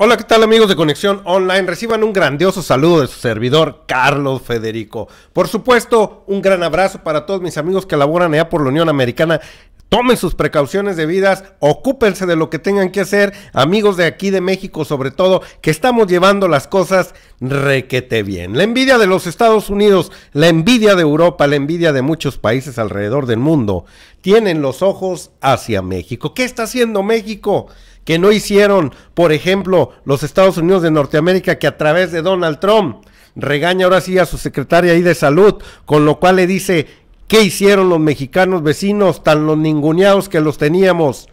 Hola, ¿qué tal amigos de Conexión Online? Reciban un grandioso saludo de su servidor, Carlos Federico. Por supuesto, un gran abrazo para todos mis amigos que laboran allá por la Unión Americana. Tomen sus precauciones debidas, ocúpense de lo que tengan que hacer, amigos de aquí de México sobre todo, que estamos llevando las cosas requete bien. La envidia de los Estados Unidos, la envidia de Europa, la envidia de muchos países alrededor del mundo, tienen los ojos hacia México. ¿Qué está haciendo México? México que no hicieron, por ejemplo, los Estados Unidos de Norteamérica, que a través de Donald Trump regaña ahora sí a su secretaria de salud, con lo cual le dice, ¿qué hicieron los mexicanos vecinos tan los ninguneados que los teníamos?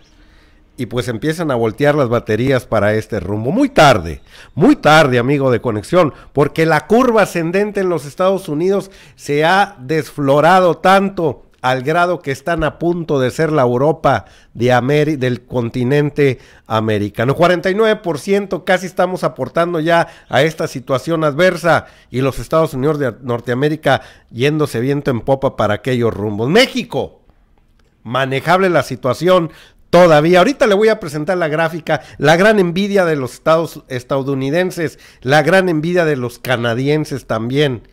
y pues empiezan a voltear las baterías para este rumbo. Muy tarde, muy tarde, amigo de conexión, porque la curva ascendente en los Estados Unidos se ha desflorado tanto al grado que están a punto de ser la Europa de del continente americano. 49% casi estamos aportando ya a esta situación adversa y los Estados Unidos de Norteamérica yéndose viento en popa para aquellos rumbos. México, manejable la situación, todavía. Ahorita le voy a presentar la gráfica, la gran envidia de los estados estadounidenses, la gran envidia de los canadienses también.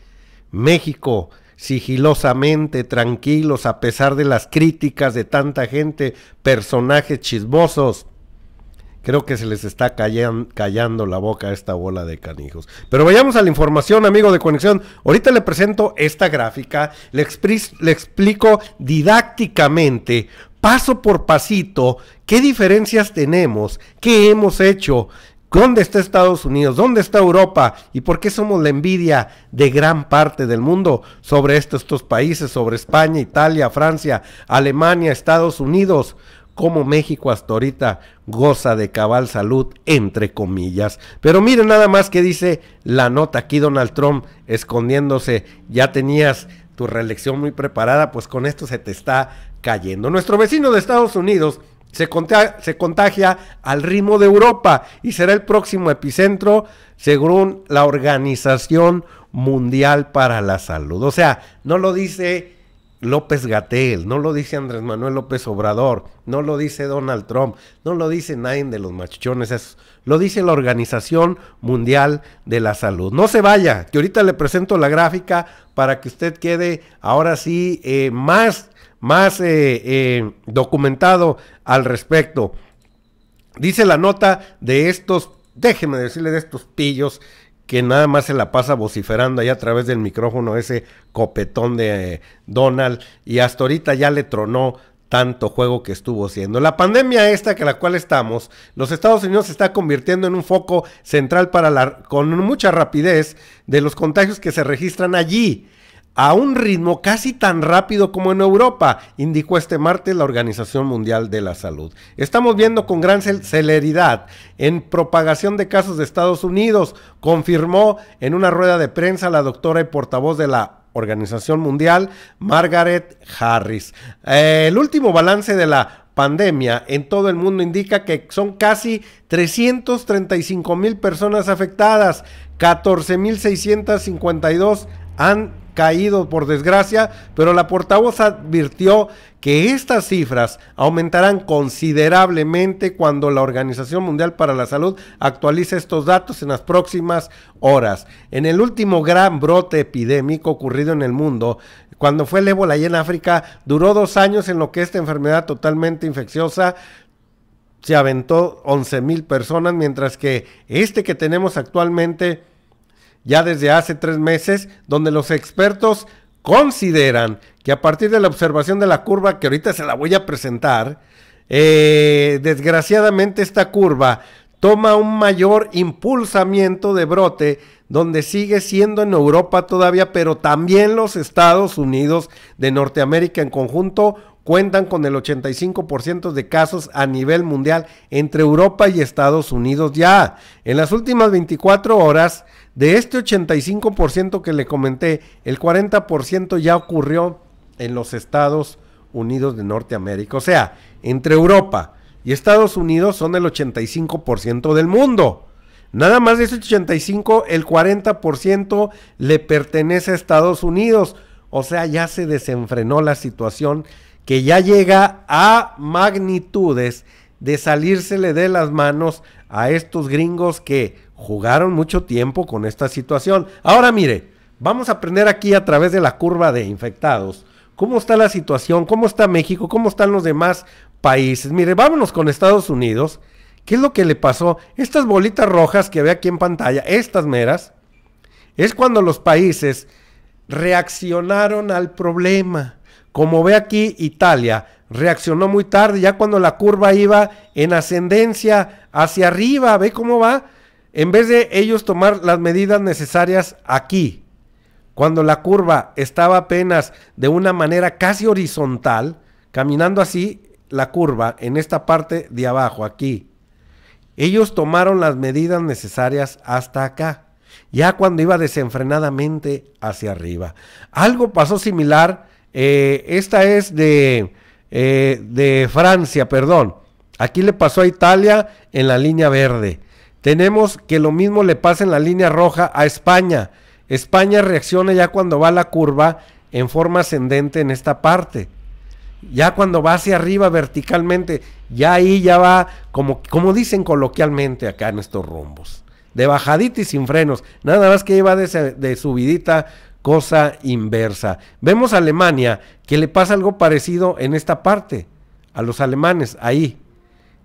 México sigilosamente, tranquilos, a pesar de las críticas de tanta gente, personajes chismosos. Creo que se les está callando la boca a esta bola de canijos. Pero vayamos a la información, amigo de conexión. Ahorita le presento esta gráfica, le, le explico didácticamente, paso por pasito, qué diferencias tenemos, qué hemos hecho, ¿Dónde está Estados Unidos? ¿Dónde está Europa? ¿Y por qué somos la envidia de gran parte del mundo sobre estos, países, sobre España, Italia, Francia, Alemania, Estados Unidos? Como México hasta ahorita goza de cabal salud, entre comillas. Pero miren nada más que dice la nota aquí Donald Trump escondiéndose. Ya tenías tu reelección muy preparada, pues con esto se te está cayendo. Nuestro vecino de Estados Unidos se contagia, al ritmo de Europa y será el próximo epicentro según la Organización Mundial para la Salud. O sea, no lo dice López Gatel, no lo dice Andrés Manuel López Obrador, no lo dice Donald Trump, no lo dice nadie de los machichones, Es lo dice la Organización Mundial de la Salud. No se vaya, que ahorita le presento la gráfica para que usted quede ahora sí eh, más más eh, eh, documentado al respecto. Dice la nota de estos, déjeme decirle de estos pillos que nada más se la pasa vociferando ahí a través del micrófono ese copetón de eh, Donald y hasta ahorita ya le tronó tanto juego que estuvo haciendo. La pandemia esta que la cual estamos, los Estados Unidos se está convirtiendo en un foco central para la, con mucha rapidez de los contagios que se registran allí a un ritmo casi tan rápido como en Europa, indicó este martes la Organización Mundial de la Salud. Estamos viendo con gran celeridad en propagación de casos de Estados Unidos, confirmó en una rueda de prensa la doctora y portavoz de la Organización Mundial, Margaret Harris. Eh, el último balance de la pandemia en todo el mundo indica que son casi 335 mil personas afectadas, 14.652 han caído por desgracia, pero la portavoz advirtió que estas cifras aumentarán considerablemente cuando la Organización Mundial para la Salud actualice estos datos en las próximas horas. En el último gran brote epidémico ocurrido en el mundo, cuando fue el ébola y en África, duró dos años en lo que esta enfermedad totalmente infecciosa se aventó 11 mil personas, mientras que este que tenemos actualmente ya desde hace tres meses, donde los expertos consideran que a partir de la observación de la curva, que ahorita se la voy a presentar, eh, desgraciadamente esta curva toma un mayor impulsamiento de brote, donde sigue siendo en Europa todavía, pero también los Estados Unidos de Norteamérica en conjunto cuentan con el 85% de casos a nivel mundial entre Europa y Estados Unidos ya. En las últimas 24 horas, de este 85% que le comenté, el 40% ya ocurrió en los Estados Unidos de Norteamérica. O sea, entre Europa y Estados Unidos son el 85% del mundo. Nada más de ese 85, el 40% le pertenece a Estados Unidos. O sea, ya se desenfrenó la situación que ya llega a magnitudes de salírsele de las manos a estos gringos que jugaron mucho tiempo con esta situación. Ahora mire, vamos a aprender aquí a través de la curva de infectados. ¿Cómo está la situación? ¿Cómo está México? ¿Cómo están los demás países? Mire, vámonos con Estados Unidos. ¿Qué es lo que le pasó? Estas bolitas rojas que ve aquí en pantalla, estas meras, es cuando los países reaccionaron al problema. Como ve aquí, Italia reaccionó muy tarde, ya cuando la curva iba en ascendencia hacia arriba, ve cómo va, en vez de ellos tomar las medidas necesarias aquí, cuando la curva estaba apenas de una manera casi horizontal, caminando así la curva en esta parte de abajo, aquí, ellos tomaron las medidas necesarias hasta acá, ya cuando iba desenfrenadamente hacia arriba. Algo pasó similar eh, esta es de, eh, de Francia, perdón. Aquí le pasó a Italia en la línea verde. Tenemos que lo mismo le pasa en la línea roja a España. España reacciona ya cuando va la curva en forma ascendente en esta parte. Ya cuando va hacia arriba verticalmente, ya ahí ya va, como, como dicen coloquialmente acá en estos rumbos, de bajadita y sin frenos. Nada más que iba de, de subidita cosa inversa. Vemos a Alemania que le pasa algo parecido en esta parte, a los alemanes, ahí.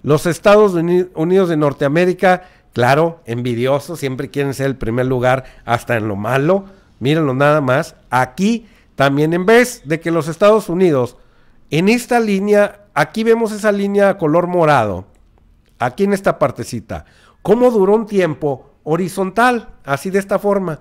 Los Estados Unidos de Norteamérica, claro, envidiosos, siempre quieren ser el primer lugar hasta en lo malo, mírenlo nada más. Aquí también, en vez de que los Estados Unidos, en esta línea, aquí vemos esa línea color morado, aquí en esta partecita, cómo duró un tiempo horizontal, así de esta forma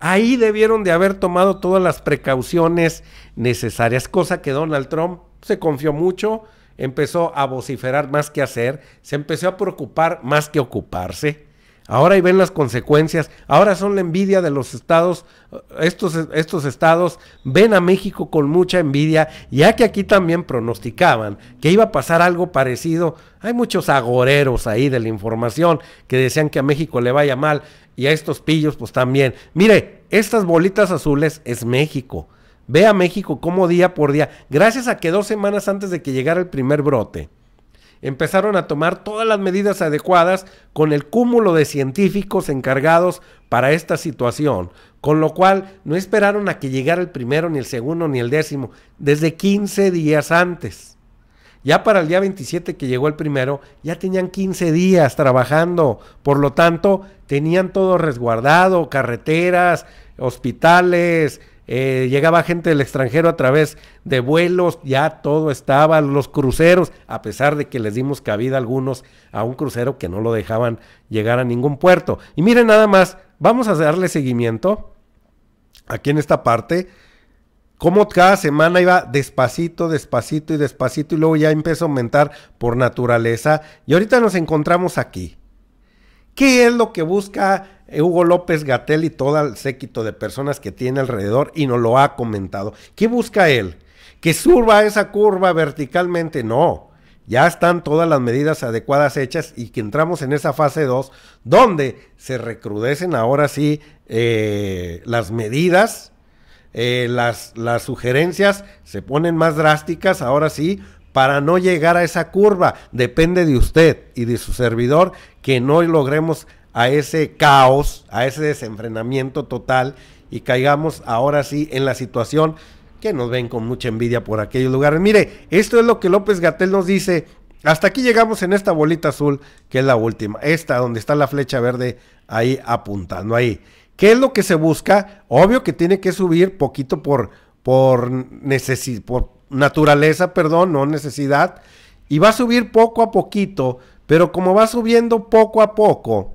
Ahí debieron de haber tomado todas las precauciones necesarias, cosa que Donald Trump se confió mucho, empezó a vociferar más que hacer, se empezó a preocupar más que ocuparse. Ahora y ven las consecuencias, ahora son la envidia de los estados, estos, estos estados ven a México con mucha envidia, ya que aquí también pronosticaban que iba a pasar algo parecido. Hay muchos agoreros ahí de la información que decían que a México le vaya mal y a estos pillos pues también. Mire, estas bolitas azules es México. Ve a México como día por día, gracias a que dos semanas antes de que llegara el primer brote, empezaron a tomar todas las medidas adecuadas con el cúmulo de científicos encargados para esta situación, con lo cual no esperaron a que llegara el primero, ni el segundo, ni el décimo, desde 15 días antes. Ya para el día 27 que llegó el primero, ya tenían 15 días trabajando. Por lo tanto, tenían todo resguardado, carreteras, hospitales, eh, llegaba gente del extranjero a través de vuelos, ya todo estaba, los cruceros, a pesar de que les dimos cabida a algunos a un crucero que no lo dejaban llegar a ningún puerto. Y miren nada más, vamos a darle seguimiento aquí en esta parte, cómo cada semana iba despacito, despacito y despacito y luego ya empezó a aumentar por naturaleza. Y ahorita nos encontramos aquí. ¿Qué es lo que busca eh, Hugo López Gatel y todo el séquito de personas que tiene alrededor y nos lo ha comentado. ¿Qué busca él? ¿Que suba esa curva verticalmente? No. Ya están todas las medidas adecuadas hechas y que entramos en esa fase 2 donde se recrudecen ahora sí eh, las medidas, eh, las, las sugerencias se ponen más drásticas ahora sí para no llegar a esa curva. Depende de usted y de su servidor que no logremos a ese caos, a ese desenfrenamiento total y caigamos ahora sí en la situación que nos ven con mucha envidia por aquellos lugares. Mire, esto es lo que López Gatel nos dice. Hasta aquí llegamos en esta bolita azul, que es la última, esta donde está la flecha verde ahí apuntando ahí. ¿Qué es lo que se busca? Obvio que tiene que subir poquito por, por, por naturaleza, perdón, no necesidad. Y va a subir poco a poquito, pero como va subiendo poco a poco,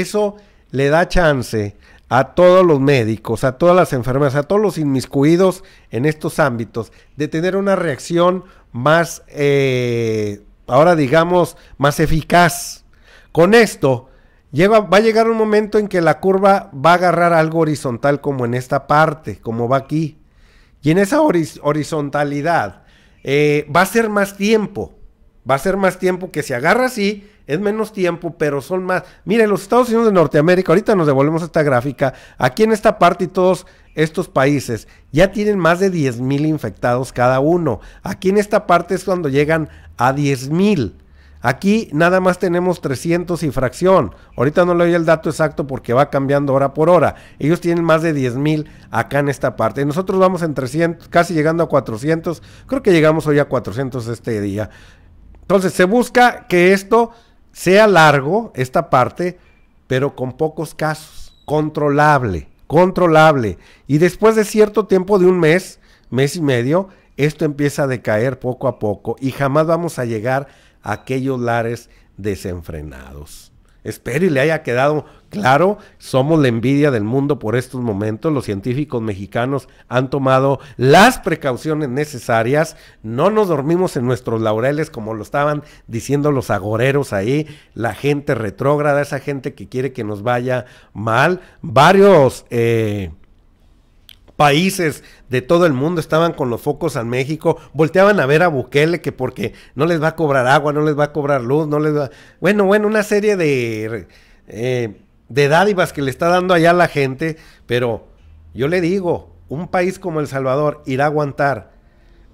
eso le da chance a todos los médicos, a todas las enfermeras, a todos los inmiscuidos en estos ámbitos, de tener una reacción más, eh, ahora digamos, más eficaz. Con esto, lleva, va a llegar un momento en que la curva va a agarrar algo horizontal como en esta parte, como va aquí. Y en esa horizontalidad eh, va a ser más tiempo. Va a ser más tiempo que si agarra así, es menos tiempo, pero son más. miren los Estados Unidos de Norteamérica, ahorita nos devolvemos esta gráfica, aquí en esta parte y todos estos países ya tienen más de 10 mil infectados cada uno. Aquí en esta parte es cuando llegan a 10 mil. Aquí nada más tenemos 300 y fracción. Ahorita no le doy el dato exacto porque va cambiando hora por hora. Ellos tienen más de 10.000 mil acá en esta parte. nosotros vamos en 300, casi llegando a 400. Creo que llegamos hoy a 400 este día. Entonces se busca que esto sea largo, esta parte, pero con pocos casos, controlable, controlable. Y después de cierto tiempo de un mes, mes y medio, esto empieza a decaer poco a poco y jamás vamos a llegar a aquellos lares desenfrenados. Espero y le haya quedado claro, somos la envidia del mundo por estos momentos. Los científicos mexicanos han tomado las precauciones necesarias. No nos dormimos en nuestros laureles como lo estaban diciendo los agoreros ahí. La gente retrógrada, esa gente que quiere que nos vaya mal. Varios... Eh, países de todo el mundo estaban con los focos a México, volteaban a ver a Bukele que porque no les va a cobrar agua, no les va a cobrar luz, no les va... Bueno, bueno, una serie de, eh, de dádivas que le está dando allá a la gente, pero yo le digo, un país como El Salvador irá a aguantar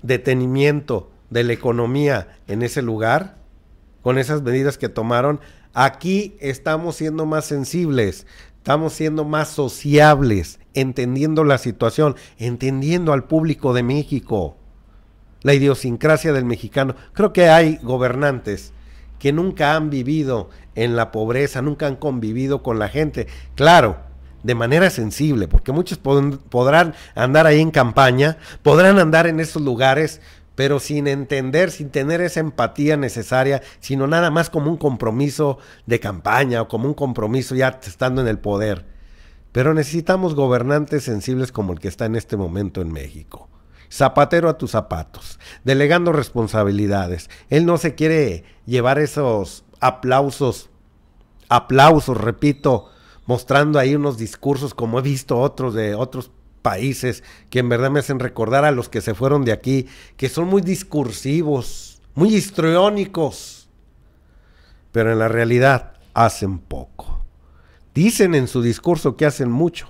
detenimiento de la economía en ese lugar con esas medidas que tomaron. Aquí estamos siendo más sensibles. Estamos siendo más sociables, entendiendo la situación, entendiendo al público de México, la idiosincrasia del mexicano. Creo que hay gobernantes que nunca han vivido en la pobreza, nunca han convivido con la gente. Claro, de manera sensible, porque muchos podrán andar ahí en campaña, podrán andar en esos lugares, pero sin entender, sin tener esa empatía necesaria, sino nada más como un compromiso de campaña o como un compromiso ya estando en el poder. Pero necesitamos gobernantes sensibles como el que está en este momento en México. Zapatero a tus zapatos, delegando responsabilidades. Él no se quiere llevar esos aplausos, aplausos, repito, mostrando ahí unos discursos como he visto otros de otros países que en verdad me hacen recordar a los que se fueron de aquí, que son muy discursivos, muy histriónicos, pero en la realidad hacen poco. Dicen en su discurso que hacen mucho,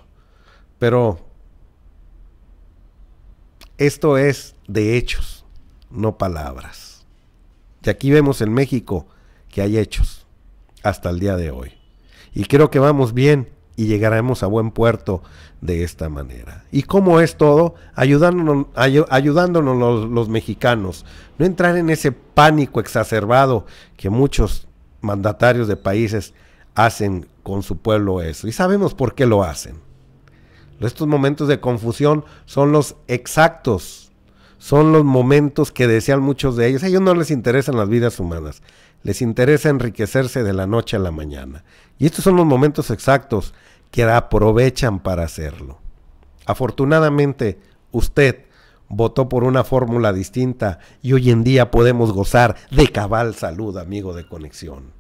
pero esto es de hechos, no palabras. Y aquí vemos en México que hay hechos hasta el día de hoy. Y creo que vamos bien y llegaremos a buen puerto de esta manera. ¿Y cómo es todo? Ayudándonos, ayudándonos los, mexicanos, no entrar en ese pánico exacerbado que muchos mandatarios de países hacen con su pueblo eso. Y sabemos por qué lo hacen. Estos momentos de confusión son los exactos, son los momentos que desean muchos de ellos. A ellos no les interesan las vidas humanas, les interesa enriquecerse de la noche a la mañana. Y estos son los momentos exactos que aprovechan para hacerlo. Afortunadamente, usted votó por una fórmula distinta y hoy en día podemos gozar de cabal salud, amigo de conexión.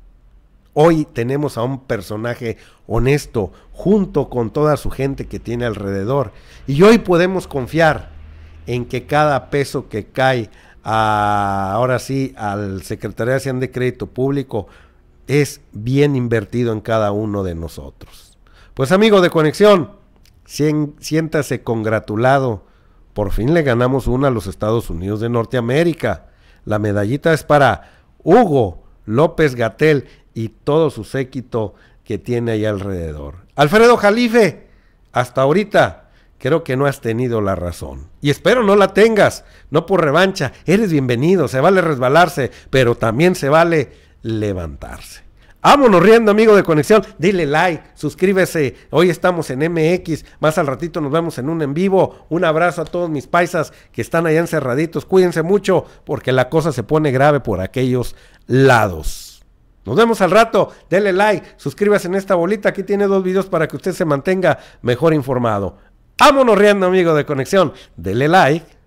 Hoy tenemos a un personaje honesto junto con toda su gente que tiene alrededor y hoy podemos confiar en que cada peso que cae a, ahora sí al Secretaría de Hacienda de Crédito Público es bien invertido en cada uno de nosotros. Pues amigo de conexión, siéntase congratulado. Por fin le ganamos una a los Estados Unidos de Norteamérica. La medallita es para Hugo López Gatel y todo su séquito que tiene ahí alrededor. Alfredo Jalife, hasta ahorita creo que no has tenido la razón. Y espero no la tengas, no por revancha. Eres bienvenido, se vale resbalarse, pero también se vale levantarse. Vámonos riendo, amigo de conexión. Dile like, suscríbese. Hoy estamos en MX. Más al ratito nos vemos en un en vivo. Un abrazo a todos mis paisas que están allá encerraditos. Cuídense mucho porque la cosa se pone grave por aquellos lados. Nos vemos al rato. Dele like, suscríbase en esta bolita. Aquí tiene dos videos para que usted se mantenga mejor informado. Vámonos riendo, amigo de conexión. Dele like.